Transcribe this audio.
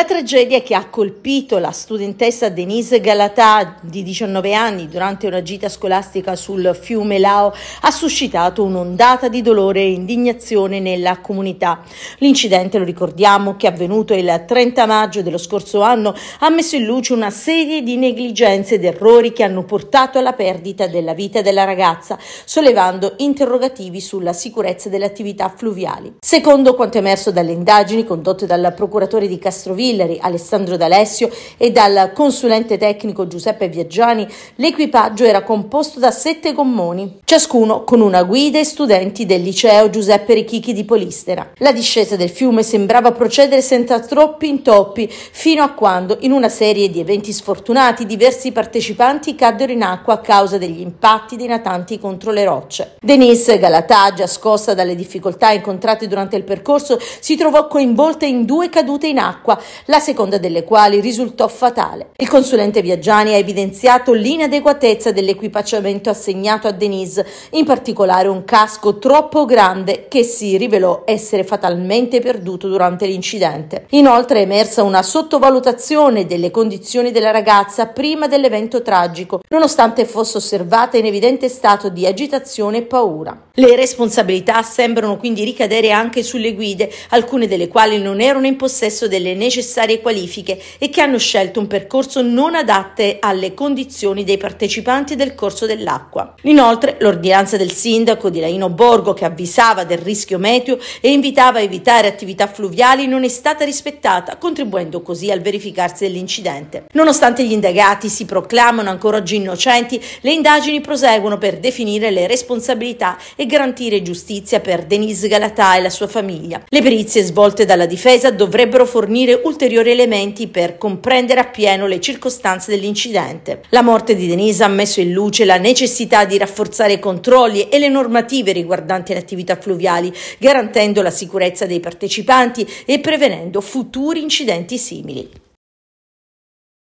La tragedia che ha colpito la studentessa Denise Galatà di 19 anni durante una gita scolastica sul fiume Lao ha suscitato un'ondata di dolore e indignazione nella comunità. L'incidente, lo ricordiamo, che è avvenuto il 30 maggio dello scorso anno ha messo in luce una serie di negligenze ed errori che hanno portato alla perdita della vita della ragazza, sollevando interrogativi sulla sicurezza delle attività fluviali. Secondo quanto emerso dalle indagini condotte dal procuratore di Castrovia, Artillery Alessandro D'Alessio e dal consulente tecnico Giuseppe Viaggiani, l'equipaggio era composto da sette gommoni, ciascuno con una guida e studenti del liceo Giuseppe Richichi di Polistera. La discesa del fiume sembrava procedere senza troppi intoppi, fino a quando, in una serie di eventi sfortunati, diversi partecipanti caddero in acqua a causa degli impatti dei natanti contro le rocce. Denise Galatagia, scossa dalle difficoltà incontrate durante il percorso, si trovò coinvolta in due cadute in acqua, la seconda delle quali risultò fatale. Il consulente Viaggiani ha evidenziato l'inadeguatezza dell'equipaggiamento assegnato a Denise, in particolare un casco troppo grande che si rivelò essere fatalmente perduto durante l'incidente. Inoltre è emersa una sottovalutazione delle condizioni della ragazza prima dell'evento tragico, nonostante fosse osservata in evidente stato di agitazione e paura. Le responsabilità sembrano quindi ricadere anche sulle guide, alcune delle quali non erano in possesso delle necessità necessarie qualifiche e che hanno scelto un percorso non adatte alle condizioni dei partecipanti del corso dell'acqua. Inoltre, l'ordinanza del sindaco di Laino Borgo che avvisava del rischio meteo e invitava a evitare attività fluviali non è stata rispettata, contribuendo così al verificarsi dell'incidente. Nonostante gli indagati si proclamano ancora oggi innocenti, le indagini proseguono per definire le responsabilità e garantire giustizia per Denise Galatà e la sua famiglia. Le perizie svolte dalla difesa dovrebbero fornire ulteriori ulteriori elementi per comprendere appieno le circostanze dell'incidente. La morte di Denise ha messo in luce la necessità di rafforzare i controlli e le normative riguardanti le attività fluviali, garantendo la sicurezza dei partecipanti e prevenendo futuri incidenti simili.